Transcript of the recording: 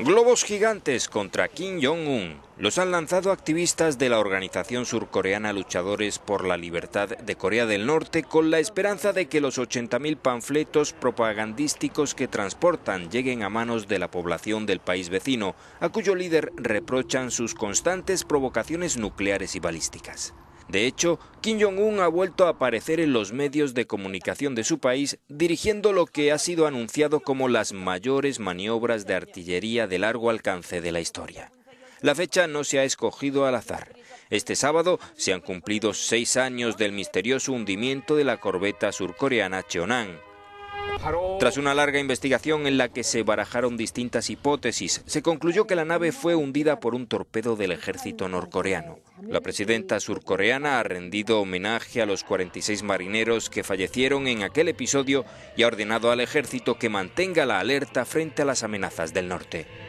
Globos gigantes contra Kim Jong-un los han lanzado activistas de la organización surcoreana Luchadores por la Libertad de Corea del Norte con la esperanza de que los 80.000 panfletos propagandísticos que transportan lleguen a manos de la población del país vecino, a cuyo líder reprochan sus constantes provocaciones nucleares y balísticas. De hecho, Kim Jong-un ha vuelto a aparecer en los medios de comunicación de su país dirigiendo lo que ha sido anunciado como las mayores maniobras de artillería de largo alcance de la historia. La fecha no se ha escogido al azar. Este sábado se han cumplido seis años del misterioso hundimiento de la corbeta surcoreana Cheonan. Tras una larga investigación en la que se barajaron distintas hipótesis, se concluyó que la nave fue hundida por un torpedo del ejército norcoreano. La presidenta surcoreana ha rendido homenaje a los 46 marineros que fallecieron en aquel episodio y ha ordenado al ejército que mantenga la alerta frente a las amenazas del norte.